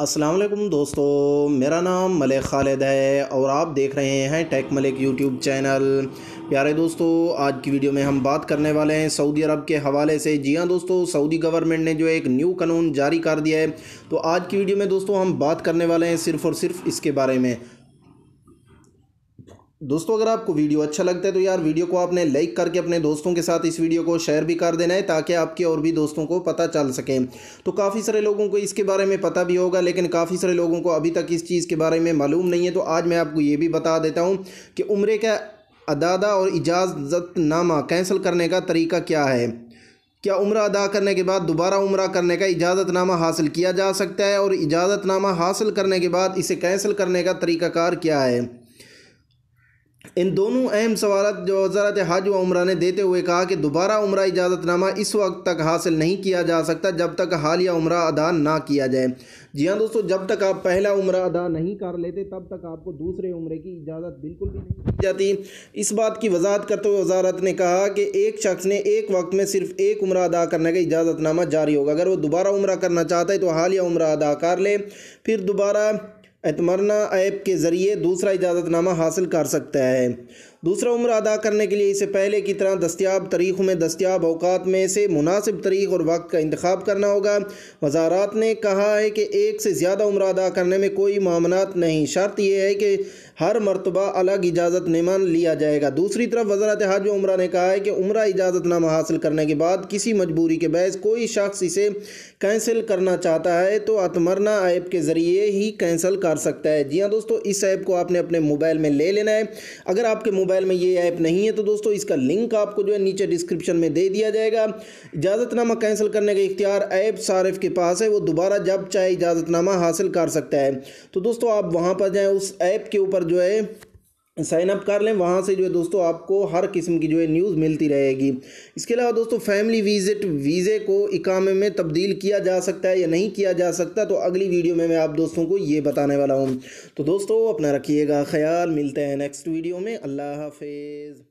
असलम दोस्तों मेरा नाम मलिक खालिद है और आप देख रहे हैं टेक मलिक यूट्यूब चैनल प्यारे दोस्तों आज की वीडियो में हम बात करने वाले हैं सऊदी अरब के हवाले से जी हाँ दोस्तों सऊदी गवर्नमेंट ने जो एक न्यू कानून जारी कर दिया है तो आज की वीडियो में दोस्तों हम बात करने वाले हैं सिर्फ़ और सिर्फ इसके बारे में दोस्तों अगर आपको वीडियो अच्छा लगता है तो यार वीडियो को आपने लाइक करके अपने दोस्तों के साथ इस वीडियो को शेयर भी कर देना है ताकि आपके और भी दोस्तों को पता चल सके तो काफ़ी सारे लोगों को इसके बारे में पता भी होगा लेकिन काफ़ी सारे लोगों को अभी तक इस चीज़ के बारे में मालूम नहीं है तो आज मैं आपको ये भी बता देता हूँ कि उम्र का अदादा और इजाज़तनामा कैंसिल करने का तरीका क्या है क्या उम्र अदा करने के बाद दोबारा उम्र करने का इजाज़तनामा हासिल किया जा सकता है और इजाज़तनामा हासिल करने के बाद इसे कैंसिल करने का तरीक़ाकार क्या है इन दोनों अहम सवाल जो वजारत हज व उम्र ने देते हुए कहा कि दोबारा उम्र इजाज़तनामा इस वक्त तक हासिल नहीं किया जा सकता जब तक हालिया उम्र अदा ना किया जाए जी हाँ दोस्तों जब तक आप पहला उम्र अदा नहीं कर लेते तब तक आपको दूसरे उम्र की इजाज़त बिल्कुल भी नहीं दी जाती इस बात की वजाहत करते हुए वजारत ने कहा कि एक शख्स ने एक वक्त में सिर्फ एक उम्र अदा करने का इजाज़तनामा जारी होगा अगर वो दोबारा उम्र करना चाहता है तो हालिया उम्र अदा कर ले फिर दोबारा एतमरना ऐप के ज़रिए दूसरा इजाज़तनामा हासिल कर सकता है दूसरा उम्र अदा करने के लिए इसे पहले की तरह दस्तियाब तरीक़ों में दस्तियाब अवकात में से मुनासिब तरीक़ और वक्त का इंतखब करना होगा वजारात ने कहा है कि एक से ज़्यादा उम्र अदा करने में कोई मामनात नहीं शर्त यह है कि हर मरतबा अलग इजाज़त नमान लिया जाएगा दूसरी तरफ वजारत हाज उम्र ने कहा है कि उम्र इजाज़तनामा हासिल करने के बाद किसी मजबूरी के बहस कोई शख्स इसे कैंसिल करना चाहता है तो अतमरना ऐप के ज़रिए ही कैंसिल कर सकता है जी हाँ दोस्तों इस ऐप को आपने अपने मोबाइल में ले लेना है अगर आपके मोबाइल में ये ऐप नहीं है तो दोस्तों इसका लिंक आपको जो है नीचे डिस्क्रिप्शन में दे दिया जाएगा इजाज़तनामा कैंसिल करने का इख्तियार ऐप सारिफ के पास है वो दोबारा जब चाहे इजाज़तनामा हासिल कर सकता है तो दोस्तों आप वहाँ पर जाएँ उस ऐप के ऊपर जो है साइन अप कर लें वहाँ से जो है दोस्तों आपको हर किस्म की जो है न्यूज़ मिलती रहेगी इसके अलावा दोस्तों फैमिली विजिट वीज़े को इकामे में तब्दील किया जा सकता है या नहीं किया जा सकता तो अगली वीडियो में मैं आप दोस्तों को ये बताने वाला हूँ तो दोस्तों अपना रखिएगा ख्याल मिलते हैं नेक्स्ट वीडियो में अल्लाह हाफिज़